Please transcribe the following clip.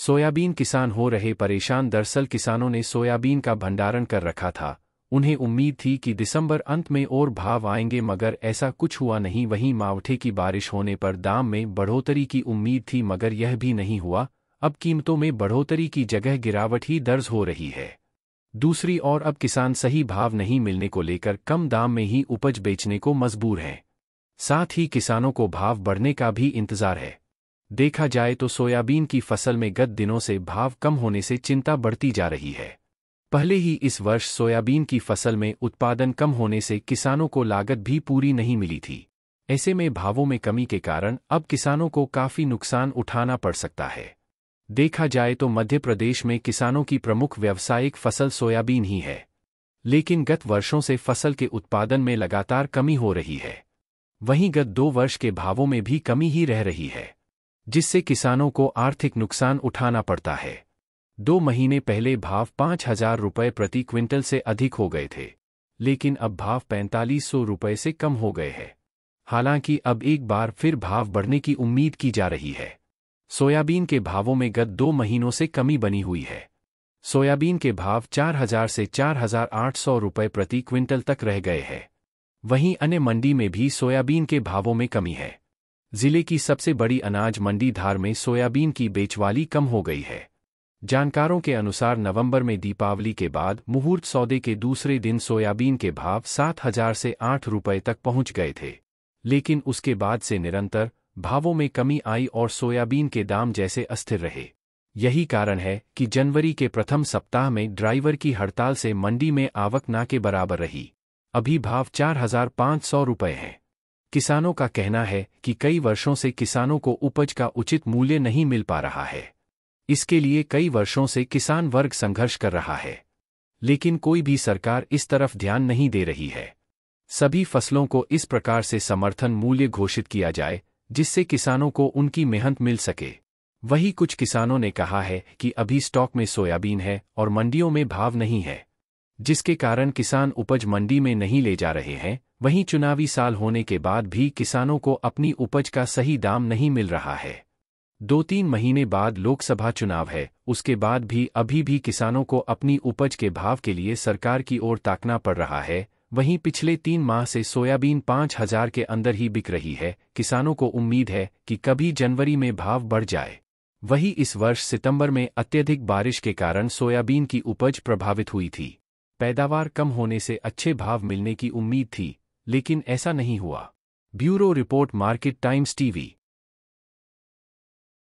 soybean किसान हो रहे परेशान दरअसल किसानों ने सोयाबीन का भंडारण कर रखा था उन्हें उम्मीद थी कि दिसंबर अंत में और भाव आएंगे मगर ऐसा कुछ हुआ नहीं वहीं मावठे की बारिश होने पर दाम में बढ़ोतरी की उम्मीद थी मगर यह भी नहीं हुआ अब कीमतों में बढ़ोतरी की जगह गिरावट ही दर्ज हो रही है दूसरी ओर अब किसान सही भाव नहीं मिलने को लेकर कम दाम में ही उपज बेचने को मजबूर हैं साथ ही किसानों को भाव बढ़ने का भी इंतजार है देखा जाए तो सोयाबीन की फसल में गत दिनों से भाव कम होने से चिंता बढ़ती जा रही है पहले ही इस वर्ष सोयाबीन की फसल में उत्पादन कम होने से किसानों को लागत भी पूरी नहीं मिली थी ऐसे में भावों में कमी के कारण अब किसानों को काफी नुकसान उठाना पड़ सकता है देखा जाए तो मध्य प्रदेश में किसानों की प्रमुख व्यावसायिक फसल सोयाबीन ही है लेकिन गत वर्षों से फसल के उत्पादन में लगातार कमी हो रही है वहीं गत दो वर्ष के भावों में भी कमी ही रह रही है जिससे किसानों को आर्थिक नुकसान उठाना पड़ता है दो महीने पहले भाव पांच हजार रुपये प्रति क्विंटल से अधिक हो गए थे लेकिन अब भाव पैंतालीस सौ रुपये से कम हो गए हैं हालांकि अब एक बार फिर भाव बढ़ने की उम्मीद की जा रही है सोयाबीन के भावों में गत दो महीनों से कमी बनी हुई है सोयाबीन के भाव 4000 से 4800 रुपये प्रति क्विंटल तक रह गए हैं वहीं अन्य मंडी में भी सोयाबीन के भावों में कमी है जिले की सबसे बड़ी अनाज मंडी धार में सोयाबीन की बेचवाली कम हो गई है जानकारों के अनुसार नवंबर में दीपावली के बाद मुहूर्त सौदे के दूसरे दिन सोयाबीन के भाव सात हजार से आठ रुपये तक पहुंच गए थे लेकिन उसके बाद से निरंतर भावों में कमी आई और सोयाबीन के दाम जैसे अस्थिर रहे यही कारण है कि जनवरी के प्रथम सप्ताह में ड्राइवर की हड़ताल से मंडी में आवक ना के बराबर रही अभी भाव चार हजार पाँच सौ रुपये हैं किसानों का कहना है कि कई वर्षों से किसानों को उपज का उचित मूल्य नहीं मिल पा रहा है इसके लिए कई वर्षों से किसान वर्ग संघर्ष कर रहा है लेकिन कोई भी सरकार इस तरफ ध्यान नहीं दे रही है सभी फसलों को इस प्रकार से समर्थन मूल्य घोषित किया जाए जिससे किसानों को उनकी मेहनत मिल सके वही कुछ किसानों ने कहा है कि अभी स्टॉक में सोयाबीन है और मंडियों में भाव नहीं है जिसके कारण किसान उपज मंडी में नहीं ले जा रहे हैं वहीं चुनावी साल होने के बाद भी किसानों को अपनी उपज का सही दाम नहीं मिल रहा है दो तीन महीने बाद लोकसभा चुनाव है उसके बाद भी अभी भी किसानों को अपनी उपज के भाव के लिए सरकार की ओर ताकना पड़ रहा है वहीं पिछले तीन माह से सोयाबीन पांच हजार के अंदर ही बिक रही है किसानों को उम्मीद है कि कभी जनवरी में भाव बढ़ जाए वहीं इस वर्ष सितंबर में अत्यधिक बारिश के कारण सोयाबीन की उपज प्रभावित हुई थी पैदावार कम होने से अच्छे भाव मिलने की उम्मीद थी लेकिन ऐसा नहीं हुआ bureau report Market Times TV